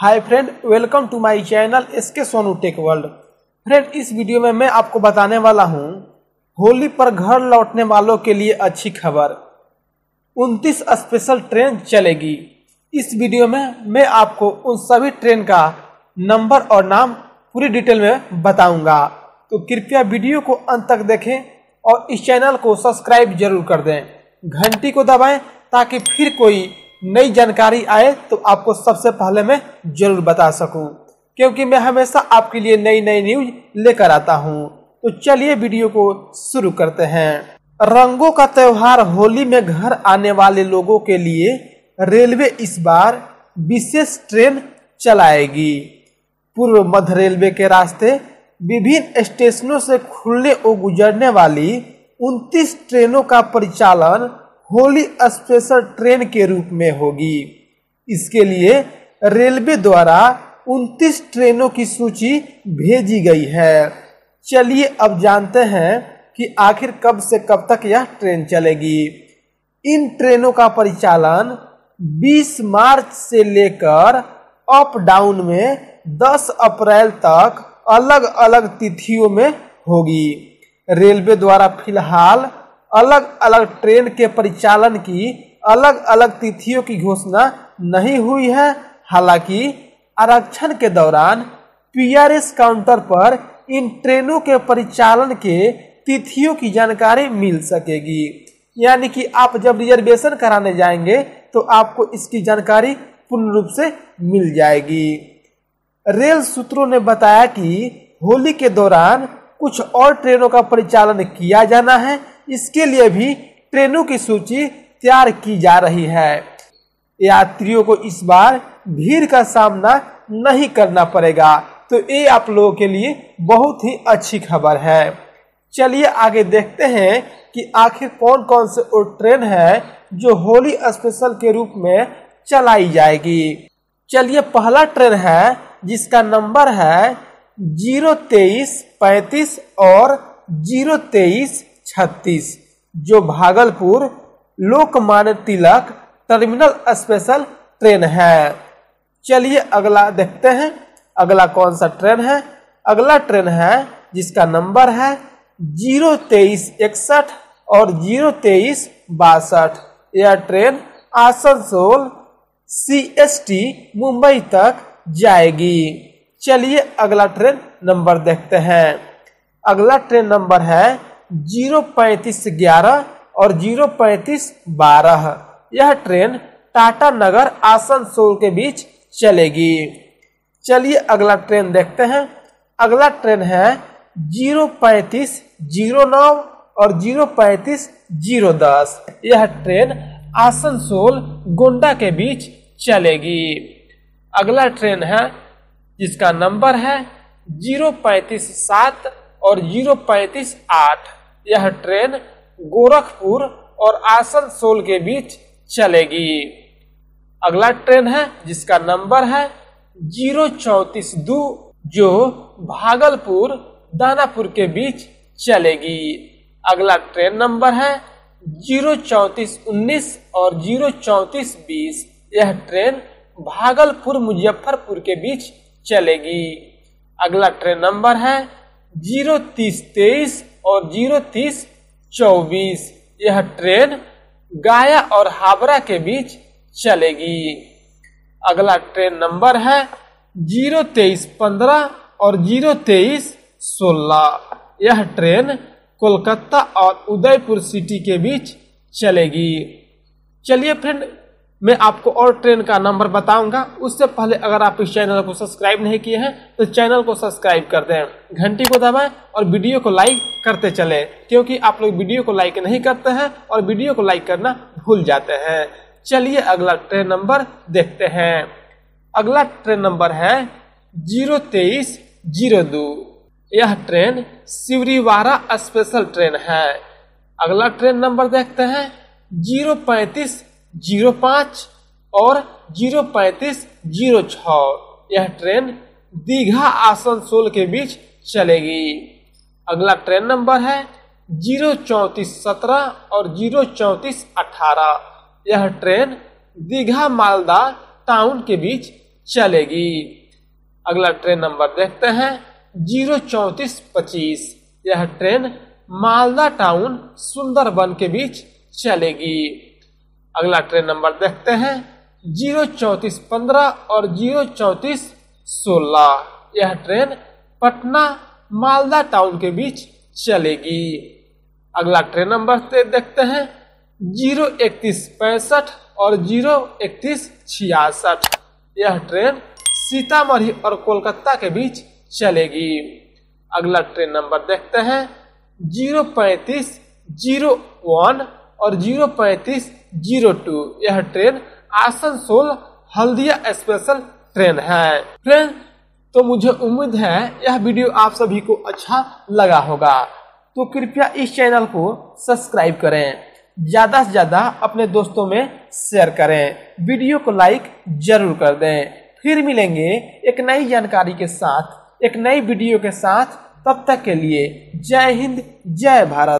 hi friend welcome to my channel SK Sonu tech world friend इस video में मैं आपको बताने वाला हूँ होली पर घर लौटने वालों के लिए अच्छी खबर 29 स्पेशल ट्रेन चलेगी इस वीडियो में मैं आपको उन सभी ट्रेन का नंबर और नाम पूरी डिटेल में बताऊंगा तो कृपया वीडियो को अंत तक देखें और इस चैनल को सब्सक्राइब जरूर कर दें घंटी को दबाएँ ताकि फिर कोई नई जानकारी आए तो आपको सबसे पहले मैं जरूर बता सकूं क्योंकि मैं हमेशा आपके लिए नई नई न्यूज लेकर आता हूं तो चलिए वीडियो को शुरू करते हैं रंगों का त्योहार होली में घर आने वाले लोगों के लिए रेलवे इस बार विशेष ट्रेन चलाएगी पूर्व मध्य रेलवे के रास्ते विभिन्न स्टेशनों से खुलने और गुजरने वाली 29 ट्रेनों का परिचालन होली स्पेशल ट्रेन के रूप में होगी इसके लिए रेलवे द्वारा 29 ट्रेनों की सूची भेजी गई है चलिए अब जानते हैं कि आखिर कब से कब तक यह ट्रेन चलेगी इन ट्रेनों का परिचालन 20 मार्च से लेकर अप डाउन में 10 अप्रैल तक अलग अलग तिथियों में होगी रेलवे द्वारा फिलहाल अलग अलग ट्रेन के परिचालन की अलग अलग तिथियों की घोषणा नहीं हुई है हालांकि आरक्षण के दौरान पीआरएस काउंटर पर इन ट्रेनों के परिचालन के तिथियों की जानकारी मिल सकेगी यानी कि आप जब रिजर्वेशन कराने जाएंगे तो आपको इसकी जानकारी पूर्ण रूप से मिल जाएगी रेल सूत्रों ने बताया कि होली के दौरान कुछ और ट्रेनों का परिचालन किया जाना है इसके लिए भी ट्रेनों की सूची तैयार की जा रही है यात्रियों को इस बार भीड़ का सामना नहीं करना पड़ेगा तो ये आप लोगों के लिए बहुत ही अच्छी खबर है चलिए आगे देखते हैं कि आखिर कौन कौन से वो ट्रेन है जो होली स्पेशल के रूप में चलाई जाएगी चलिए पहला ट्रेन है जिसका नंबर है जीरो तेईस पैंतीस और जीरो तेईस छत्तीस जो Bhagalpur Lokmanya Tilak terminal special train है चलिए अगला देखते हैं अगला कौन सा ट्रेन है अगला ट्रेन है जिसका नंबर है जीरो तेईस इकसठ और जीरो तेईस बासठ यह train Asansol C S T Mumbai तक जाएगी चलिए अगला ट्रेन नंबर देखते हैं अगला ट्रेन नंबर है जीरो पैंतीस ग्यारह और जीरो पैंतीस बारह यह ट्रेन टाटा नगर आसनसोल के बीच चलेगी चलिए अगला ट्रेन देखते हैं अगला ट्रेन है जीरो पैंतीस जीरो नौ और जीरो पैंतीस जीरो दस यह ट्रेन आसनसोल गोंडा के बीच चलेगी अगला ट्रेन है जिसका नंबर है जीरो पैंतीस सात और जीरो पैंतीस आठ यह ट्रेन गोरखपुर और आसनसोल के बीच चलेगी अगला ट्रेन है जिसका नंबर है जीरो चौतीस दो जो भागलपुर दानापुर के बीच चलेगी अगला ट्रेन नंबर है जीरो चौतीस उन्नीस और जीरो चौतीस बीस यह ट्रेन भागलपुर मुजफ्फरपुर के बीच चलेगी अगला ट्रेन नंबर है जीरो तीस तेईस और जीरो तीस चौबीस यह ट्रेन गाया और हावड़ा के बीच चलेगी अगला ट्रेन नंबर है जीरो तेईस पंद्रह और जीरो तेईस सोलह यह ट्रेन कोलकाता और उदयपुर सिटी के बीच चलेगी चलिए फ्रेंड मैं आपको और ट्रेन का नंबर बताऊंगा उससे पहले अगर आप इस चैनल को सब्सक्राइब नहीं किए हैं तो चैनल को सब्सक्राइब कर दें घंटी को दबाएं और वीडियो को लाइक करते चलें क्योंकि आप लोग वीडियो को लाइक नहीं करते हैं और वीडियो को लाइक करना भूल जाते हैं चलिए अगला ट्रेन नंबर देखते हैं अगला ट्रेन नंबर है जीरो तेईस जीरो दो यह ट्रेन सिवरीवारा स्पेशल ट्रेन है अगला ट्रेन नंबर देखते हैं जीरो पैंतीस जीरो पाँच और जीरो पैंतीस जीरो छ यह ट्रेन दीघा आसनसोल के बीच चलेगी अगला ट्रेन नंबर है जीरो चौंतीस सत्रह और जीरो चौंतीस अठारह यह ट्रेन दीघा मालदा टाउन के बीच चलेगी अगला ट्रेन नंबर देखते हैं जीरो चौंतीस पच्चीस यह ट्रेन मालदा टाउन सुंदरबन के बीच चलेगी अगला ट्रेन नंबर देखते हैं जीरो चौंतीस पंद्रह और जीरो चौंतीस सोलह यह ट्रेन पटना मालदा टाउन के बीच चलेगी अगला ट्रेन नंबर देखते हैं जीरो इकतीस पैंसठ और जीरो इकतीस छियासठ यह ट्रेन सीतामढ़ी और कोलकाता के बीच चलेगी अगला ट्रेन नंबर देखते हैं जीरो पैंतीस जीरो वन और जीरो पैंतीस जीरो टू यह train Asansol Haldia special train है फ्रेंड तो मुझे उम्मीद है यह वीडियो आप सभी को अच्छा लगा होगा तो कृपया इस चैनल को सब्सक्राइब करें ज़्यादा से ज़्यादा अपने दोस्तों में शेयर करें वीडियो को लाइक जरूर कर दें फिर मिलेंगे एक नई जानकारी के साथ एक नई वीडियो के साथ तब तक के लिए जय हिंद जय भारत